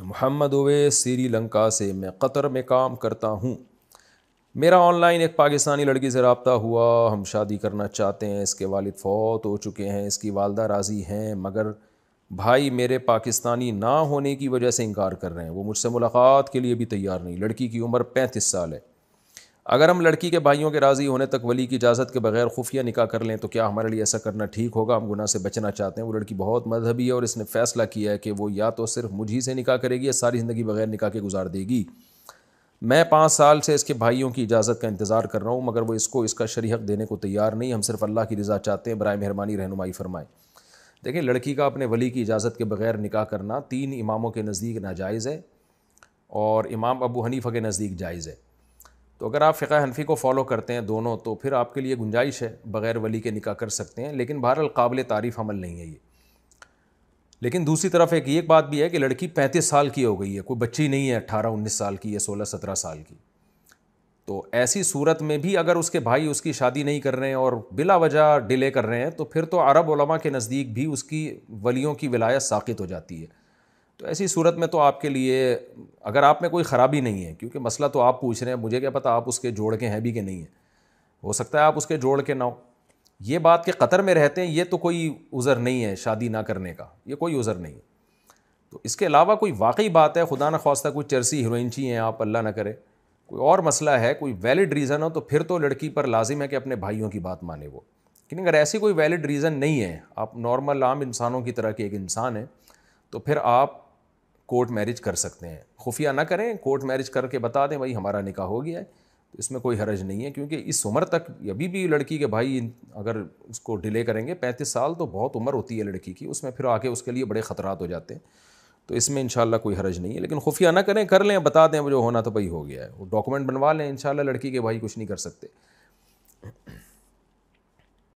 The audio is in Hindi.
मोहम्मद ओवैस श्रीलंका से मैं कतर में काम करता हूँ मेरा ऑनलाइन एक पाकिस्तानी लड़की से रबता हुआ हम शादी करना चाहते हैं इसके वालिद फ़ौत हो चुके हैं इसकी वालदा राज़ी हैं मगर भाई मेरे पाकिस्तानी ना होने की वजह से इनकार कर रहे हैं वो मुझसे मुलाकात के लिए भी तैयार नहीं लड़की की उम्र पैंतीस साल है अगर हम लड़की के भाइयों के राज़ी होने तक वली की इजाज़त के बगैर खुफिया निकाह कर लें तो क्या हमारे लिए ऐसा करना ठीक होगा हम गुना से बचना चाहते हैं वो लड़की बहुत मजहबी है और इसने फ़ैसला किया है कि वो या तो सिर्फ मुझे से निकाह करेगी या सारी ज़िंदगी बगैर निकाह के गुजार देगी मैं पाँच साल से इसके भाइयों की इजाज़त का इंतज़ार कर रहा हूँ मगर वो इसको इसका शरी देने को तैयार नहीं हम सिर्फ अल्लाह की रज़ा चाहते हैं बर मेहरबानी रहनुमाई फरमाएँ देखें लड़की का अपने वली की इजाज़त के बगैर निकाह करना तीन इमामों के नज़दीक नाजायज़ है और इमाम अबू हनीफ़ा के नज़दीक जायज़ है तो अगर आप फ़िका हनफी को फॉलो करते हैं दोनों तो फिर आपके लिए गुंजाइश है बग़ैर वली के निका कर सकते हैं लेकिन बहरहाल काबिल तारीफ़ अमल नहीं है ये लेकिन दूसरी तरफ एक ये एक बात भी है कि लड़की पैंतीस साल की हो गई है कोई बच्ची नहीं है अट्ठारह उन्नीस साल की या सोलह सत्रह साल की तो ऐसी सूरत में भी अगर उसके भाई उसकी शादी नहीं कर रहे हैं और बिला वजह डिले कर रहे हैं तो फिर तो अरब उलमा के नज़दीक भी उसकी वलियों की विलायत साखित हो जाती है तो ऐसी सूरत में तो आपके लिए अगर आप में कोई ख़राबी नहीं है क्योंकि मसला तो आप पूछ रहे हैं मुझे क्या पता आप उसके जोड़ के हैं भी कि नहीं हैं हो सकता है आप उसके जोड़ के ना हो ये बात के कतर में रहते हैं ये तो कोई उज़र नहीं है शादी ना करने का ये कोई उज़र नहीं है तो इसके अलावा कोई वाकई बात है खुदा न खास्ता कोई चरसी ची हैं आप अल्लाह ना करें कोई और मसला है कोई वैलिड रीज़न हो तो फिर तो लड़की पर लाजिम है कि अपने भाइयों की बात माने वो लेकिन अगर ऐसी कोई वैलिड रीज़न नहीं है आप नॉर्मल आम इंसानों की तरह के एक इंसान हैं तो फिर आप कोर्ट मैरिज कर सकते हैं खुफिया ना करें कोर्ट मैरिज करके बता दें भाई हमारा निकाह हो गया है तो इसमें कोई हरज नहीं है क्योंकि इस उम्र तक अभी भी लड़की के भाई अगर उसको डिले करेंगे पैंतीस साल तो बहुत उम्र होती है लड़की की उसमें फिर आके उसके लिए बड़े ख़तरा हो जाते हैं तो इसमें इन शाला कोई हरज नहीं है लेकिन खुफिया ना करें कर लें बता दें वो जो होना तो भाई हो गया है वो डॉक्यूमेंट बनवा लें इंशाल्लाह लड़की के भाई कुछ नहीं कर सकते